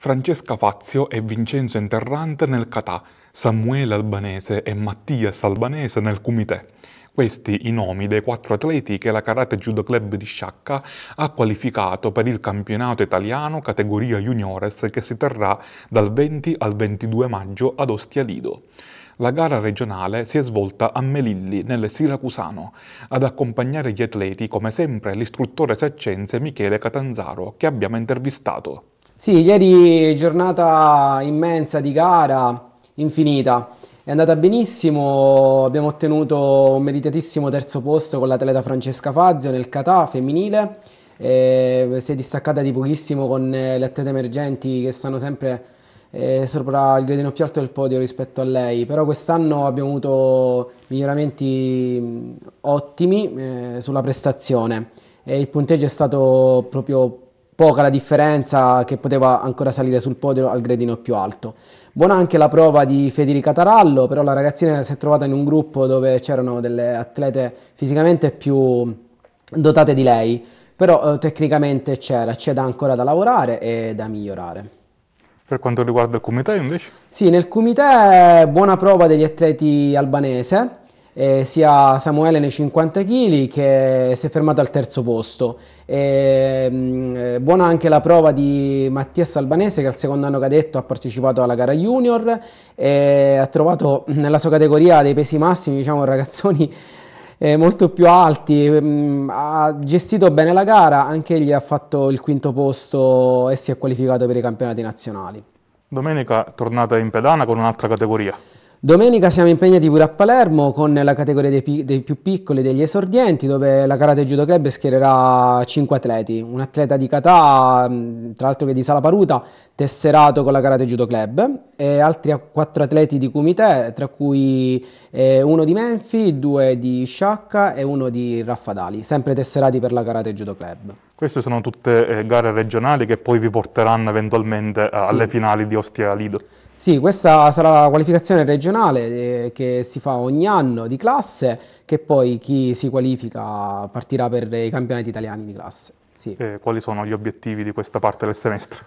Francesca Fazio e Vincenzo Interrante nel Catà, Samuele Albanese e Mattias Albanese nel Comité. Questi i nomi dei quattro atleti che la Karate Judo Club di Sciacca ha qualificato per il campionato italiano categoria juniores che si terrà dal 20 al 22 maggio ad Ostia Lido. La gara regionale si è svolta a Melilli, nel Siracusano. Ad accompagnare gli atleti, come sempre, l'istruttore seccense Michele Catanzaro, che abbiamo intervistato. Sì, ieri giornata immensa di gara, infinita. È andata benissimo, abbiamo ottenuto un meritatissimo terzo posto con l'atleta Francesca Fazio nel Catà femminile. Eh, si è distaccata di pochissimo con eh, le atlete emergenti che stanno sempre eh, sopra il gradino più alto del podio rispetto a lei, però quest'anno abbiamo avuto miglioramenti ottimi eh, sulla prestazione e il punteggio è stato proprio poca la differenza che poteva ancora salire sul podio al gradino più alto. Buona anche la prova di Federica Tarallo, però la ragazzina si è trovata in un gruppo dove c'erano delle atlete fisicamente più dotate di lei, però eh, tecnicamente c'era, c'è da ancora da lavorare e da migliorare. Per quanto riguarda il comité invece? Sì, nel comité buona prova degli atleti albanese, eh, sia Samuele nei 50 kg che si è fermato al terzo posto. E, mh, mm, buona anche la prova di Mattias Albanese che al secondo anno cadetto ha partecipato alla gara junior e ha trovato nella sua categoria dei pesi massimi diciamo ragazzoni eh, molto più alti, mh, mm, ha gestito bene la gara, anche egli ha fatto il quinto posto e si è qualificato per i campionati nazionali. Domenica tornata in pedana con un'altra categoria. Domenica siamo impegnati pure a Palermo con la categoria dei, pi dei più piccoli degli esordienti dove la Karate Judo Club schiererà 5 atleti, un atleta di Catà, mm, tra l'altro che è di Sala Paruta, tesserato con la Karate Judo Club e altri 4 atleti di Kumite, tra cui eh, uno di Menfi, due di Sciacca e uno di Raffadali, sempre tesserati per la Karate Judo Club. Queste sono tutte eh, gare regionali che poi vi porteranno eventualmente eh, sì. alle finali di Ostia Lido. Sì, questa sarà la qualificazione regionale eh, che si fa ogni anno di classe, che poi chi si qualifica partirà per i campionati italiani di classe. Sì. Eh, quali sono gli obiettivi di questa parte del semestre?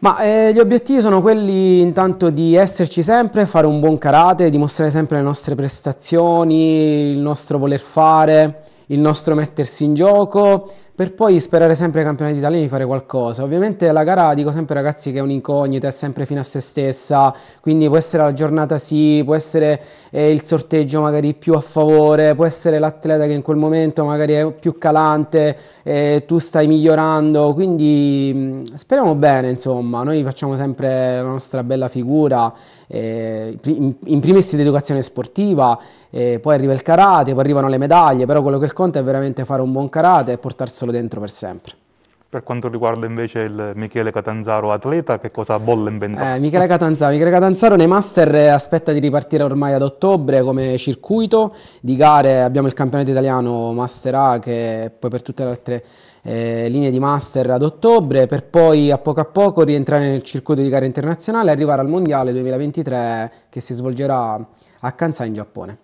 Ma eh, gli obiettivi sono quelli intanto di esserci sempre, fare un buon karate, dimostrare sempre le nostre prestazioni, il nostro voler fare, il nostro mettersi in gioco, per poi sperare sempre ai campionati italiani di fare qualcosa. Ovviamente la gara, dico sempre ragazzi, che è un'incognita, è sempre fino a se stessa, quindi può essere la giornata sì, può essere eh, il sorteggio magari più a favore, può essere l'atleta che in quel momento magari è più calante, eh, tu stai migliorando, quindi speriamo bene, insomma, noi facciamo sempre la nostra bella figura, eh, in primis di educazione sportiva, eh, poi arriva il karate, poi arrivano le medaglie, però quello che conta è veramente fare un buon karate e portarsi portarselo dentro per sempre. Per quanto riguarda invece il Michele Catanzaro atleta, che cosa bolle inventato? Eh, Michele, Catanzaro, Michele Catanzaro nei Master eh, aspetta di ripartire ormai ad ottobre come circuito, di gare abbiamo il campionato italiano Master A che poi per tutte le altre eh, linee di Master ad ottobre, per poi a poco a poco rientrare nel circuito di gare internazionale e arrivare al Mondiale 2023 che si svolgerà a Kansai in Giappone.